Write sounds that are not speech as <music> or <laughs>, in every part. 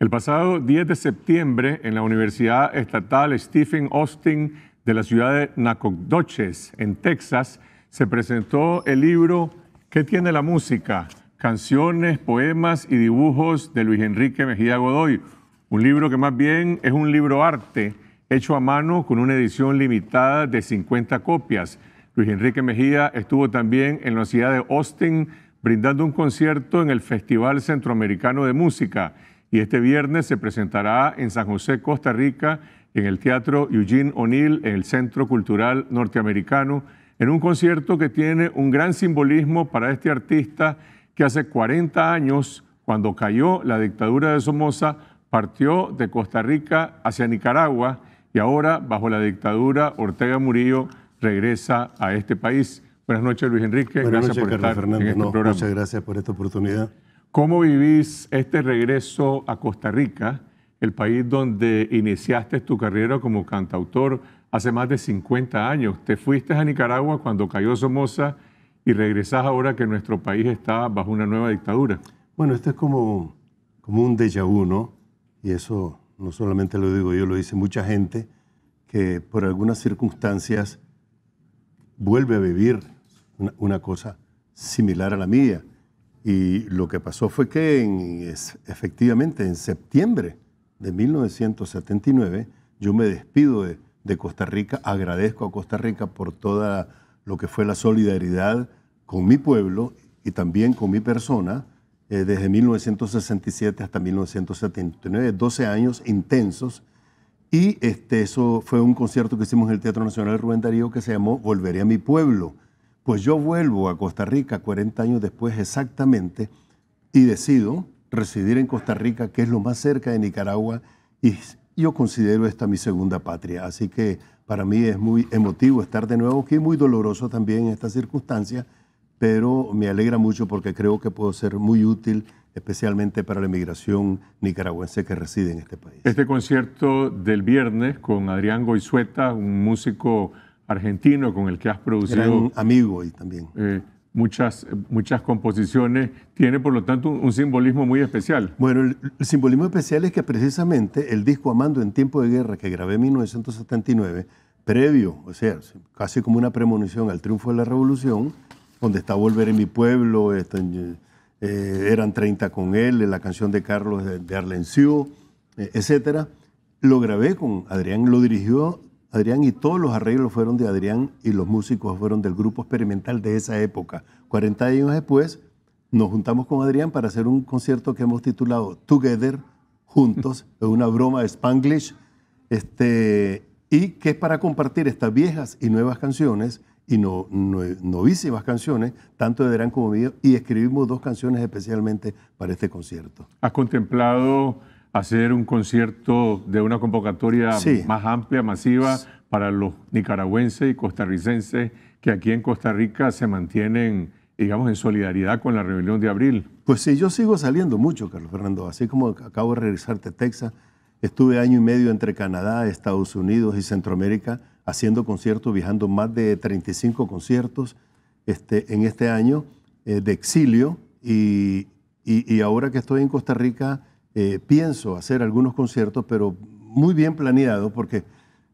El pasado 10 de septiembre, en la Universidad Estatal Stephen Austin de la ciudad de Nacogdoches, en Texas, se presentó el libro ¿Qué tiene la música? Canciones, poemas y dibujos de Luis Enrique Mejía Godoy. Un libro que más bien es un libro arte, hecho a mano con una edición limitada de 50 copias. Luis Enrique Mejía estuvo también en la ciudad de Austin brindando un concierto en el Festival Centroamericano de Música y este viernes se presentará en San José, Costa Rica, en el Teatro Eugene O'Neill, en el Centro Cultural Norteamericano, en un concierto que tiene un gran simbolismo para este artista que hace 40 años, cuando cayó la dictadura de Somoza, partió de Costa Rica hacia Nicaragua y ahora, bajo la dictadura, Ortega Murillo regresa a este país. Buenas noches, Luis Enrique. gracias por estar este Muchas gracias por esta oportunidad. ¿Cómo vivís este regreso a Costa Rica, el país donde iniciaste tu carrera como cantautor hace más de 50 años? Te fuiste a Nicaragua cuando cayó Somoza y regresás ahora que nuestro país está bajo una nueva dictadura. Bueno, esto es como, como un déjà vu, ¿no? Y eso no solamente lo digo yo, lo dice mucha gente que por algunas circunstancias vuelve a vivir una cosa similar a la mía y lo que pasó fue que en, efectivamente en septiembre de 1979 yo me despido de, Costa Rica, agradezco a Costa Rica por toda lo que fue la solidaridad con mi pueblo y también con mi persona eh, desde 1967 hasta 1979, 12 años intensos. Y este, eso fue un concierto que hicimos en el Teatro Nacional Rubén Darío que se llamó Volveré a mi pueblo pues yo vuelvo a Costa Rica 40 años después exactamente y decido residir en Costa Rica, que es lo más cerca de Nicaragua, y yo considero esta mi segunda patria. Así que para mí es muy emotivo estar de nuevo aquí, muy doloroso también en estas circunstancias, pero me alegra mucho porque creo que puedo ser muy útil, especialmente para la emigración nicaragüense que reside en este país. Este concierto del viernes con Adrián Goizueta, un músico argentino con el que has producido. amigo y también. Eh, muchas, muchas composiciones, tiene por lo tanto un, simbolismo muy especial. Bueno, el, simbolismo especial es que precisamente el disco Amando en Tiempo de Guerra que grabé en 1979, previo, o sea, casi como una premonición al triunfo de la revolución, donde está Volver en mi pueblo, este, eh, eran 30 con él, la canción de Carlos de, Arlencio, eh, Lo grabé con Adrián, lo dirigió Adrián y todos los arreglos fueron de Adrián y los músicos fueron del grupo experimental de esa época. 40 años después nos juntamos con Adrián para hacer un concierto que hemos titulado Together, Juntos, <laughs> una broma de Spanglish, este, y que es para compartir estas viejas y nuevas canciones y no, novísimas canciones, tanto de Adrián como mío, y escribimos dos canciones especialmente para este concierto. ¿Has contemplado hacer un concierto de una convocatoria más amplia, masiva, para los nicaragüenses y costarricenses que aquí en Costa Rica se mantienen, digamos, en solidaridad con la rebelión de abril. Pues sí, yo sigo saliendo mucho, Carlos Fernando. Así como acabo de regresarte a Texas, estuve año y medio entre Canadá, Estados Unidos y Centroamérica haciendo conciertos, viajando más de 35 conciertos este, en este año eh, de exilio. Y, y, y ahora que estoy en Costa Rica, eh, pienso hacer algunos conciertos, pero muy bien planeado, porque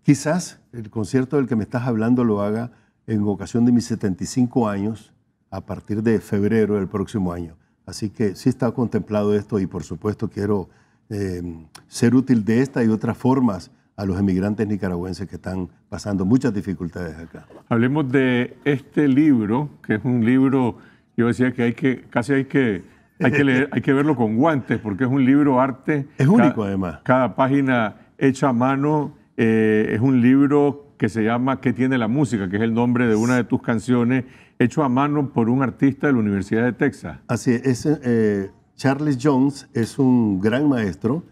quizás el concierto del que me estás hablando lo haga en ocasión de mis 75 años a partir de febrero del próximo año. Así que sí está contemplado esto y por supuesto quiero eh, ser útil de esta y otras formas a los emigrantes nicaragüenses que están pasando muchas dificultades acá. Hablemos de este libro, que es un libro, yo decía que hay que, casi hay que hay que, verlo con guantes porque es un libro arte. Es único, además. Cada página hecha a mano eh, es un libro que se llama ¿Qué tiene la música?, que es el nombre de una de tus canciones, hecho a mano por un artista de la Universidad de Texas. Así es, eh, Charles Jones es un gran maestro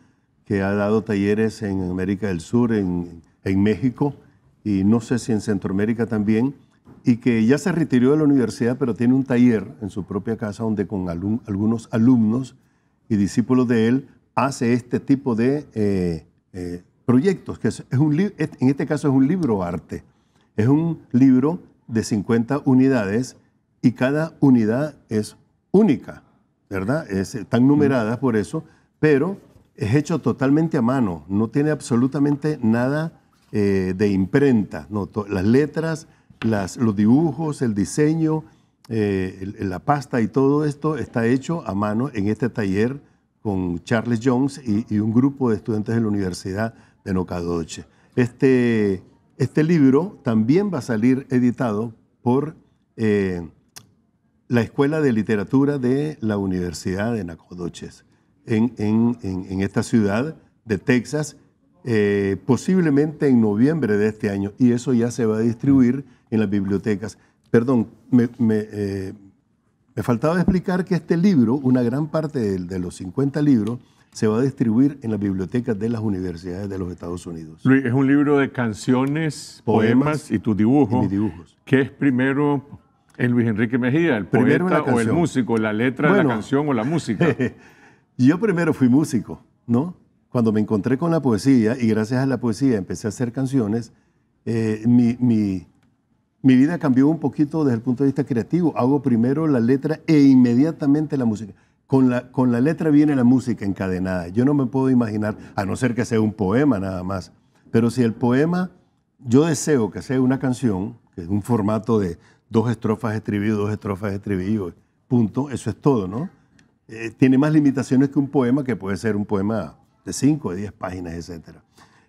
que ha dado talleres en América del Sur, en, en México y no sé si en Centroamérica también y que ya se retiró de la universidad, pero tiene un taller en su propia casa donde con algunos alumnos y discípulos de él hace este tipo de eh, eh, proyectos, que es, un en este caso es un libro arte. Es un libro de 50 unidades y cada unidad es única, ¿verdad? Es, están numeradas por eso, pero es hecho totalmente a mano, no tiene absolutamente nada eh, de imprenta, no, las letras los dibujos, el diseño, eh, la pasta y todo esto está hecho a mano en este taller con Charles Jones y, un grupo de estudiantes de la Universidad de Nocadoche. Este, este, libro también va a salir editado por eh, la Escuela de Literatura de la Universidad de Nacodoches, en esta ciudad de Texas, eh, posiblemente en noviembre de este año, y eso ya se va a distribuir en las bibliotecas. Perdón, me, me, eh, me faltaba explicar que este libro, una gran parte de, los 50 libros, se va a distribuir en las bibliotecas de las universidades de los Estados Unidos. Luis, es un libro de canciones, poemas, y tus dibujos. mis dibujos. ¿Qué es primero en Luis Enrique Mejía, el poeta o el músico, la letra de la canción o la música? <laughs> yo primero fui músico, ¿no? cuando me encontré con la poesía y gracias a la poesía empecé a hacer canciones, eh, mi, mi, mi, vida cambió un poquito desde el punto de vista creativo. Hago primero la letra e inmediatamente la música. Con la, con la letra viene la música encadenada. Yo no me puedo imaginar, a no ser que sea un poema nada más, pero si el poema, yo deseo que sea una canción, que es un formato de dos estrofas estribillo, dos estrofas estribillo, punto, eso es todo, ¿no? Eh, tiene más limitaciones que un poema, que puede ser un poema de 5, de 10 páginas, etc.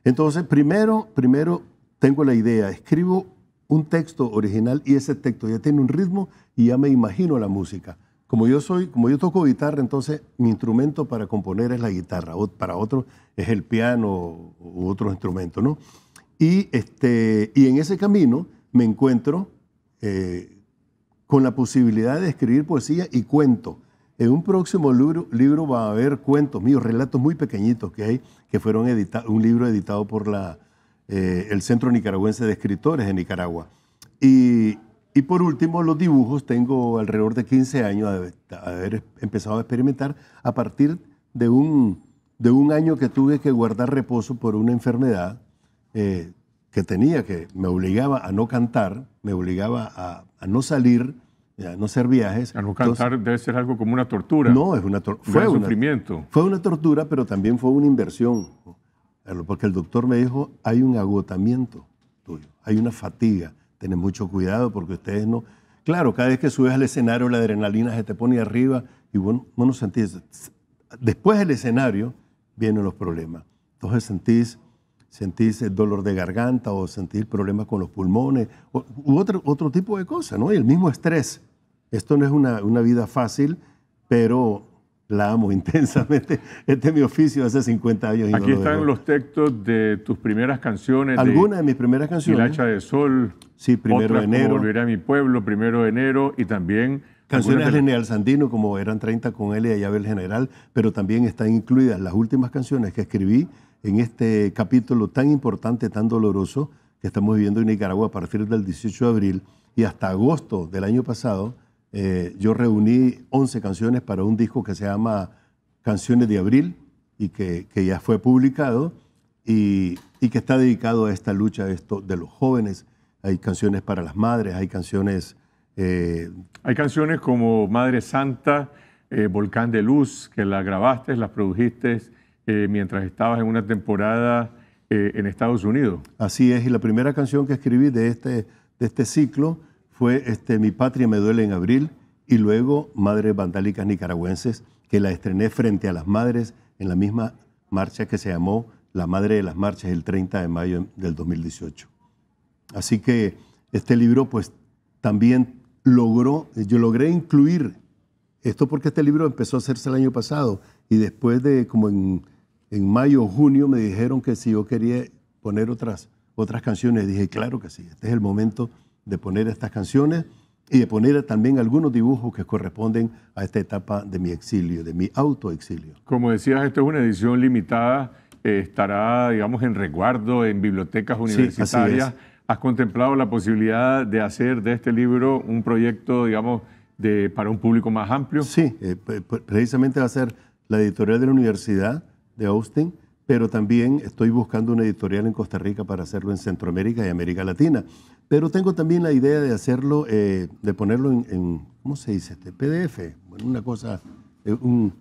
Entonces, primero, primero tengo la idea, escribo un texto original y ese texto ya tiene un ritmo y ya me imagino la música. Como yo soy, como yo toco guitarra, entonces mi instrumento para componer es la guitarra, para otro es el piano u otro instrumento, ¿no? Y, este, y en ese camino me encuentro eh, con la posibilidad de escribir poesía y cuento. En un próximo libro, va a haber cuentos míos, relatos muy pequeñitos que hay, que fueron editados, un libro editado por la, eh, el Centro Nicaragüense de Escritores de Nicaragua. Y, por último, los dibujos. Tengo alrededor de 15 años de haber empezado a experimentar a partir de un, de un año que tuve que guardar reposo por una enfermedad eh, que tenía, que me obligaba a no cantar, me obligaba a, a no salir no ser viajes. A no cantar debe ser algo como una tortura. No, es una Fue un sufrimiento. Fue una tortura, pero también fue una inversión. Porque el doctor me dijo, hay un agotamiento tuyo, hay una fatiga. tener mucho cuidado porque ustedes no... Claro, cada vez que subes al escenario la adrenalina se te pone arriba y bueno, no nos sentís... Después del escenario vienen los problemas. Entonces sentís, sentís dolor de garganta o sentís problemas con los pulmones u otro, otro tipo de cosas, ¿no? Y el mismo estrés. Esto no es una, una vida fácil, pero la amo <laughs> intensamente. Este es mi oficio hace 50 años. Y Aquí están los textos de tus primeras canciones. Algunas de, mis primeras canciones. El hacha de sol. Sí, primero de enero. Como Volveré a mi pueblo, primero de enero. Y también. Canciones General Sandino, como eran 30 con él y allá general. Pero también están incluidas las últimas canciones que escribí en este capítulo tan importante, tan doloroso que estamos viviendo en Nicaragua a partir del 18 de abril y hasta agosto del año pasado eh, yo reuní 11 canciones para un disco que se llama Canciones de Abril y que, que ya fue publicado y, que está dedicado a esta lucha esto, de los jóvenes. Hay canciones para las madres, hay canciones... Eh, hay canciones como Madre Santa, eh, Volcán de Luz, que las grabaste, las produjiste mientras estabas en una temporada en Estados Unidos. Así es, y la primera canción que escribí de este, de este ciclo fue este, Mi Patria me duele en abril y luego Madres Vandálicas Nicaragüenses, que la estrené frente a las madres en la misma marcha que se llamó La Madre de las Marchas el 30 de mayo del 2018. Así que este libro pues también logró, yo logré incluir esto porque este libro empezó a hacerse el año pasado y después de como en, mayo o junio me dijeron que si yo quería poner otras, otras canciones, dije claro que sí, este es el momento de poner estas canciones y de poner también algunos dibujos que corresponden a esta etapa de mi exilio, de mi autoexilio. Como decías, esto es una edición limitada, eh, estará, digamos, en resguardo en bibliotecas universitarias. ¿Has contemplado la posibilidad de hacer de este libro un proyecto, digamos, de, para un público más amplio? Sí, eh, precisamente va a ser la editorial de la Universidad de Austin, pero también estoy buscando una editorial en Costa Rica para hacerlo en Centroamérica y América Latina. Pero tengo también la idea de hacerlo, eh, de ponerlo en, ¿cómo se dice? Este? PDF, bueno, una cosa, eh, un,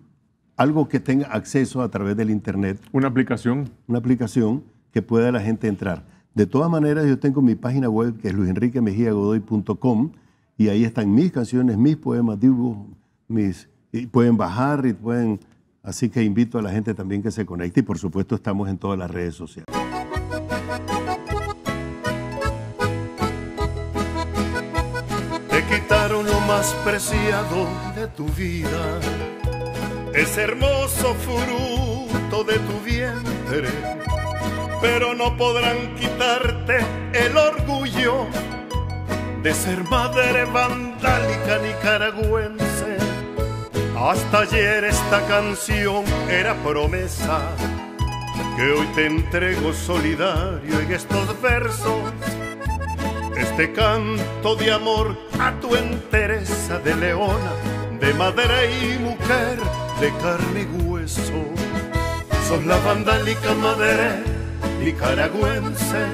algo que tenga acceso a través del Internet. Una aplicación. Una aplicación que pueda la gente entrar. De todas maneras, yo tengo mi página web que es luisenriquemejiagodoy.com y ahí están mis canciones, mis poemas, dibujos, mis, y pueden bajar y pueden... Así que invito a la gente también que se conecte y por supuesto estamos en todas las redes sociales. más preciado de tu vida, es hermoso fruto de tu vientre, pero no podrán quitarte el orgullo de ser madre vandálica nicaragüense. Hasta ayer esta canción era promesa que hoy te entrego solidario en estos versos te canto de amor a tu entereza de leona, de madera y mujer, de carne y hueso. son la vandálica madera nicaragüense,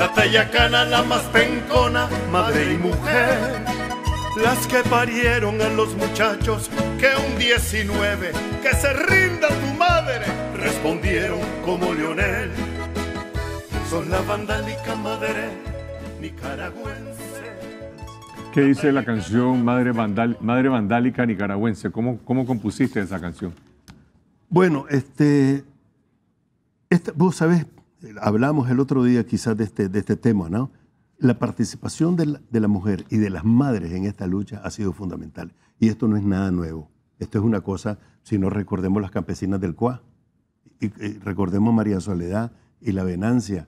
la tayacana, la más pencona, madre y mujer. Las que parieron a los muchachos que un 19, que se rinda tu madre, respondieron como Leonel. son la vandálica madera. ¿Qué dice la canción Madre, Vandal, Madre Vandálica Nicaragüense? ¿Cómo, ¿Cómo, compusiste esa canción? Bueno, este, este vos sabés, hablamos el otro día quizás de este, de este tema, ¿no? La participación de la, mujer y de las madres en esta lucha ha sido fundamental. Y esto no es nada nuevo. Esto es una cosa, si no recordemos las campesinas del Cuá, y, recordemos María Soledad y la Venancia,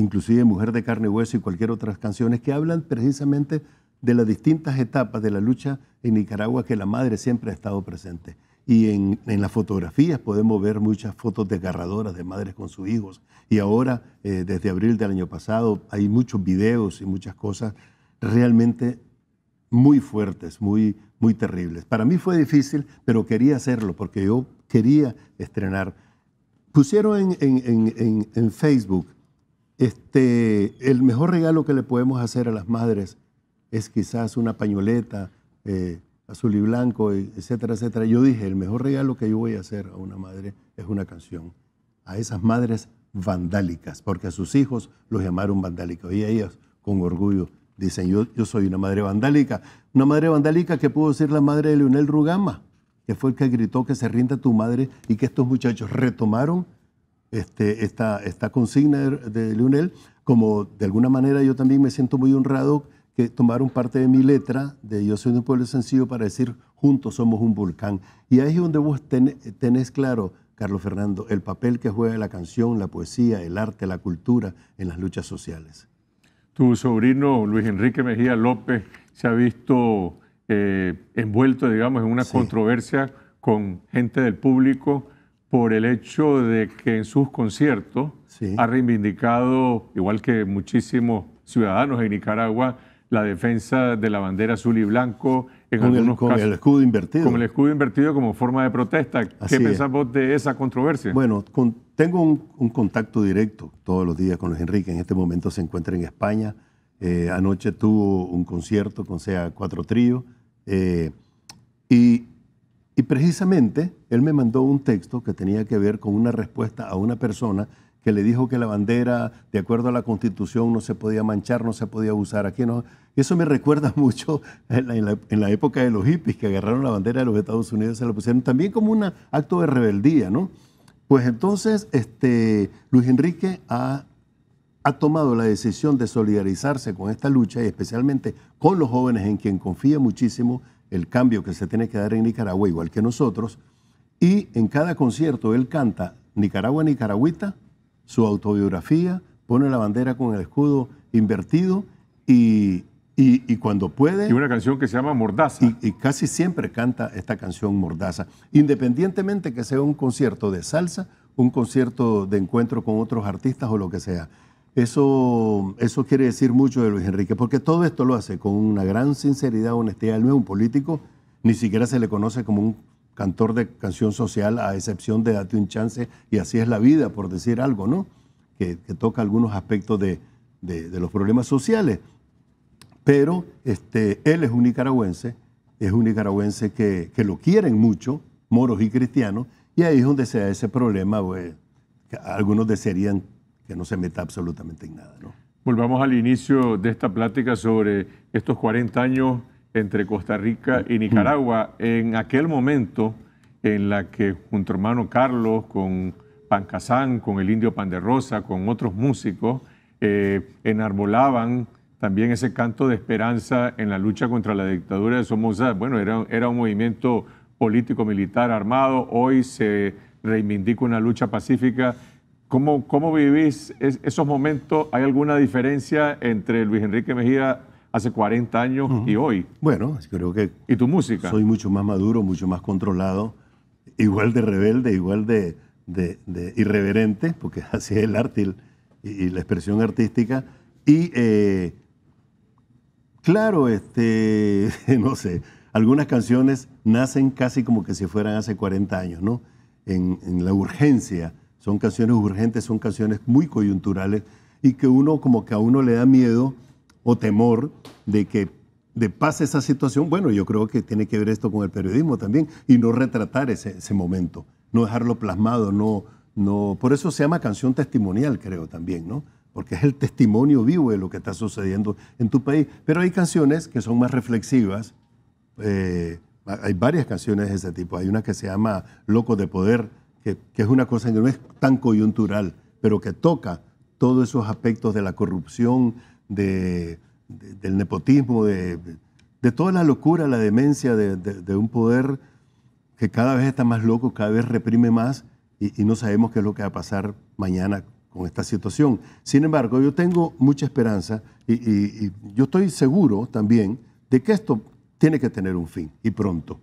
inclusive Mujer de Carne y Hueso y cualquier otras canciones que hablan precisamente de las distintas etapas de la lucha en Nicaragua que la madre siempre ha estado presente. Y en, en las fotografías podemos ver muchas fotos desgarradoras de madres con sus hijos. Y ahora, eh, desde abril del año pasado, hay muchos videos y muchas cosas realmente muy fuertes, muy, muy terribles. Para mí fue difícil, pero quería hacerlo porque yo quería estrenar. Pusieron en, en, en Facebook este, el mejor regalo que le podemos hacer a las madres es quizás una pañoleta eh, azul y blanco, etcétera, etcétera. Yo dije, el mejor regalo que yo voy a hacer a una madre es una canción. A esas madres vandálicas, porque a sus hijos los llamaron vandálicos. Y ellas con orgullo dicen, yo, yo soy una madre vandálica. Una madre vandálica que pudo ser la madre de Leonel Rugama, que fue el que gritó que se rinda tu madre y que estos muchachos retomaron este, esta, consigna de Leonel, como de alguna manera yo también me siento muy honrado que tomaron parte de mi letra de Yo soy de un pueblo sencillo para decir juntos somos un volcán. Y ahí es donde vos tenés claro, Carlos Fernando, el papel que juega la canción, la poesía, el arte, la cultura en las luchas sociales. Tu sobrino Luis Enrique Mejía López se ha visto eh, envuelto, digamos, en una controversia con gente del público por el hecho de que en sus conciertos ha reivindicado, igual que muchísimos ciudadanos en Nicaragua, la defensa de la bandera azul y blanco. con el, escudo invertido. Con el escudo invertido como forma de protesta. ¿Qué ¿Qué vos de esa controversia? Bueno, tengo un, contacto directo todos los días con los Enrique. En este momento se encuentra en España. Eh, anoche tuvo un concierto con SEA Cuatro Trío. Eh, y y precisamente él me mandó un texto que tenía que ver con una respuesta a una persona que le dijo que la bandera, de acuerdo a la Constitución, no se podía manchar, no se podía abusar. Aquí Eso me <laughs> recuerda mucho en la, época de los hippies, que agarraron la bandera de los Estados Unidos y se la pusieron también como un acto de rebeldía, ¿no? Pues entonces, este, Luis Enrique ha, ha tomado la decisión de solidarizarse con esta lucha y especialmente con los jóvenes en quien confía muchísimo el cambio que se tiene que dar en Nicaragua, igual que nosotros, y en cada concierto él canta Nicaragua, Nicaragüita, su autobiografía, pone la bandera con el escudo invertido y, cuando puede... Y una canción que se llama Mordaza. y, casi siempre canta esta canción Mordaza, independientemente que sea un concierto de salsa, un concierto de encuentro con otros artistas o lo que sea. Eso, eso quiere decir mucho de Luis Enrique, porque todo esto lo hace con una gran sinceridad, honestidad. Él no es un político, ni siquiera se le conoce como un cantor de canción social, a excepción de Date un chance y así es la vida, por decir algo, ¿no? Que, toca algunos aspectos de, los problemas sociales. Pero este, él es un nicaragüense, es un nicaragüense que, lo quieren mucho, moros y cristianos, y ahí es donde se da ese problema, pues, algunos desearían no se meta absolutamente en nada. Volvamos al inicio de esta plática sobre estos 40 años entre Costa Rica y Nicaragua. En aquel momento en la que junto a hermano Carlos, con Pancasán, con el indio Panderosa, con otros músicos, eh, enarbolaban también ese canto de esperanza en la lucha contra la dictadura de Somoza. Bueno, era, era un movimiento político, militar, armado. Hoy se reivindica una lucha pacífica ¿Cómo, cómo vivís esos momentos? ¿Hay alguna diferencia entre Luis Enrique Mejía hace 40 años y hoy? Bueno, creo que... ¿Y tu música? Soy mucho más maduro, mucho más controlado, igual de rebelde, igual de, irreverente, porque <laughs> así es el arte y, la expresión artística. Y eh, claro, este, <laughs> no sé, algunas canciones nacen casi como que si fueran hace 40 años, ¿no? En, en la urgencia son canciones urgentes, son canciones muy coyunturales y que uno como que a uno le da miedo o temor de que de pase esa situación. Bueno, yo creo que tiene que ver esto con el periodismo también y no retratar ese, ese momento, no dejarlo plasmado, no, no. Por eso se llama canción testimonial, creo también, ¿no? Porque es el testimonio vivo de lo que está sucediendo en tu país. Pero hay canciones que son más reflexivas. Eh, hay varias canciones de ese tipo. Hay una que se llama Loco de Poder, que, es una cosa que no es tan coyuntural, pero que toca todos esos aspectos de la corrupción, de, del nepotismo, de, toda la locura, la demencia de, un poder que cada vez está más loco, cada vez reprime más y, no sabemos qué es lo que va a pasar mañana con esta situación. Sin embargo, yo tengo mucha esperanza y yo estoy seguro también de que esto tiene que tener un fin y pronto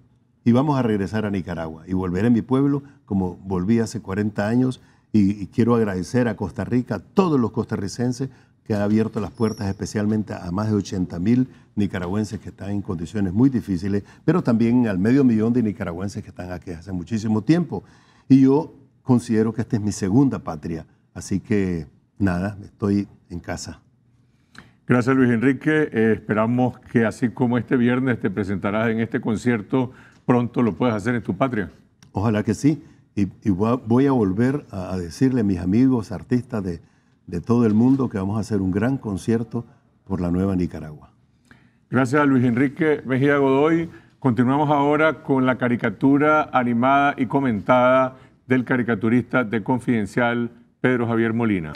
y vamos a regresar a Nicaragua y volveré a mi pueblo como volví hace 40 años y, quiero agradecer a Costa Rica, a todos los costarricenses que han abierto las puertas especialmente a más de 80 mil nicaragüenses que están en condiciones muy difíciles, pero también al medio millón de nicaragüenses que están aquí hace muchísimo tiempo. Y yo considero que esta es mi segunda patria, así que nada, estoy en casa. Gracias Luis Enrique, eh, esperamos que así como este viernes te presentarás en este concierto pronto lo puedes hacer en tu patria. Ojalá que sí. Y, voy a volver a, decirle a mis amigos artistas de, de todo el mundo que vamos a hacer un gran concierto por la nueva Nicaragua. Gracias a Luis Enrique Mejía Godoy. Continuamos ahora con la caricatura animada y comentada del caricaturista de Confidencial, Pedro Javier Molina.